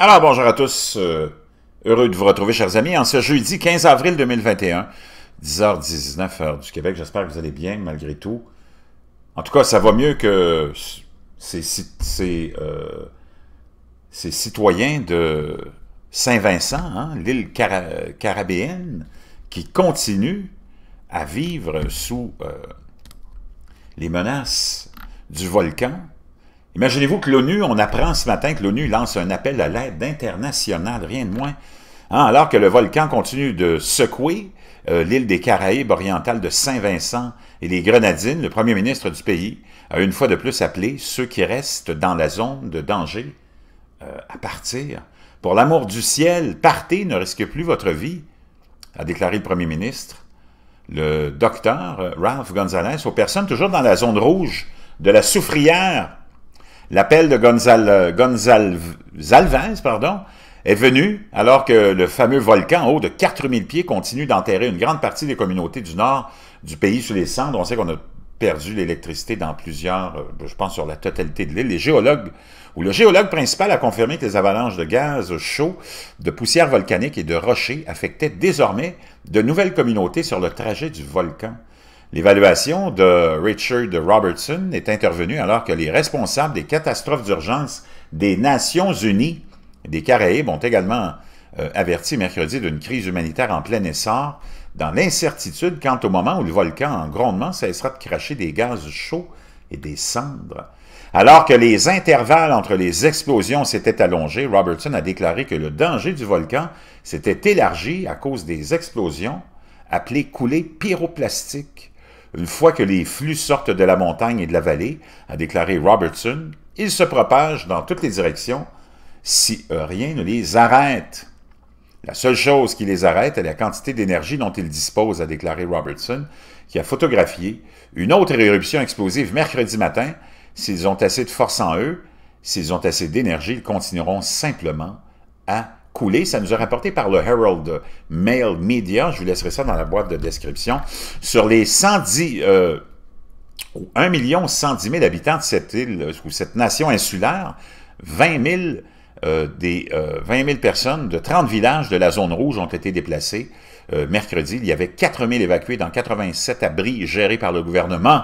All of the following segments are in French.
Alors bonjour à tous, euh, heureux de vous retrouver chers amis en ce jeudi 15 avril 2021, 10h19 heure du Québec, j'espère que vous allez bien malgré tout. En tout cas, ça va mieux que ces, euh, citoyens de Saint-Vincent, hein, l'île carabéenne, qui continuent à vivre sous euh, les menaces du volcan Imaginez-vous que l'ONU, on apprend ce matin que l'ONU lance un appel à l'aide internationale, rien de moins. Hein, alors que le volcan continue de secouer euh, l'île des Caraïbes orientales de Saint-Vincent et les Grenadines, le premier ministre du pays a une fois de plus appelé ceux qui restent dans la zone de danger euh, à partir. Pour l'amour du ciel, partez, ne risquez plus votre vie, a déclaré le premier ministre. Le docteur euh, Ralph Gonzalez aux personnes toujours dans la zone rouge de la souffrière, L'appel de Gonzal, euh, pardon, est venu alors que le fameux volcan haut de 4000 pieds continue d'enterrer une grande partie des communautés du nord du pays sous les cendres. On sait qu'on a perdu l'électricité dans plusieurs, euh, je pense sur la totalité de l'île. Les géologues, ou le géologue principal a confirmé que les avalanches de gaz chaud, de poussière volcanique et de rochers affectaient désormais de nouvelles communautés sur le trajet du volcan. L'évaluation de Richard Robertson est intervenue alors que les responsables des catastrophes d'urgence des Nations Unies des Caraïbes ont également euh, averti mercredi d'une crise humanitaire en plein essor, dans l'incertitude quant au moment où le volcan en grondement cessera de cracher des gaz chauds et des cendres. Alors que les intervalles entre les explosions s'étaient allongés, Robertson a déclaré que le danger du volcan s'était élargi à cause des explosions appelées coulées pyroplastiques une fois que les flux sortent de la montagne et de la vallée, a déclaré Robertson, ils se propagent dans toutes les directions si euh, rien ne les arrête. La seule chose qui les arrête est la quantité d'énergie dont ils disposent, a déclaré Robertson, qui a photographié une autre éruption explosive mercredi matin. S'ils ont assez de force en eux, s'ils ont assez d'énergie, ils continueront simplement à ça nous a rapporté par le Herald Mail Media. Je vous laisserai ça dans la boîte de description. Sur les 110... Euh, 1 110 000 habitants de cette île euh, ou cette nation insulaire, 20 000, euh, des, 20 euh, personnes de 30 villages de la zone rouge ont été déplacées. mercredi, il y avait 4 000 évacués dans 87 abris gérés par le gouvernement.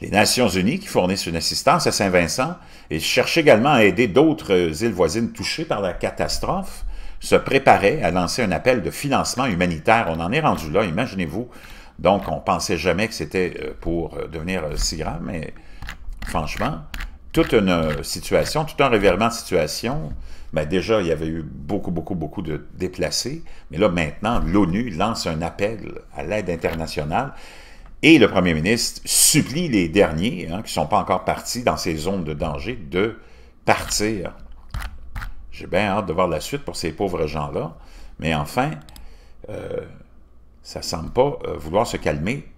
Les Nations Unies qui fournissent une assistance à Saint-Vincent et cherchent également à aider d'autres euh, îles voisines touchées par la catastrophe se préparaient à lancer un appel de financement humanitaire. On en est rendu là, imaginez-vous. Donc, on ne pensait jamais que c'était euh, pour euh, devenir si grave, mais franchement, toute une situation, tout un révèrement de situation. Ben, déjà, il y avait eu beaucoup, beaucoup, beaucoup de déplacés. Mais là, maintenant, l'ONU lance un appel à l'aide internationale. Et le premier ministre supplie les derniers, hein, qui ne sont pas encore partis dans ces zones de danger, de partir. J'ai bien hâte de voir la suite pour ces pauvres gens-là. Mais enfin, euh, ça ne semble pas euh, vouloir se calmer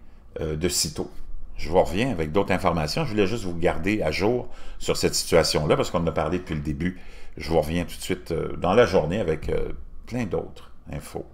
euh, de sitôt. Je vous reviens avec d'autres informations. Je voulais juste vous garder à jour sur cette situation-là parce qu'on en a parlé depuis le début. Je vous reviens tout de suite dans la journée avec plein d'autres infos.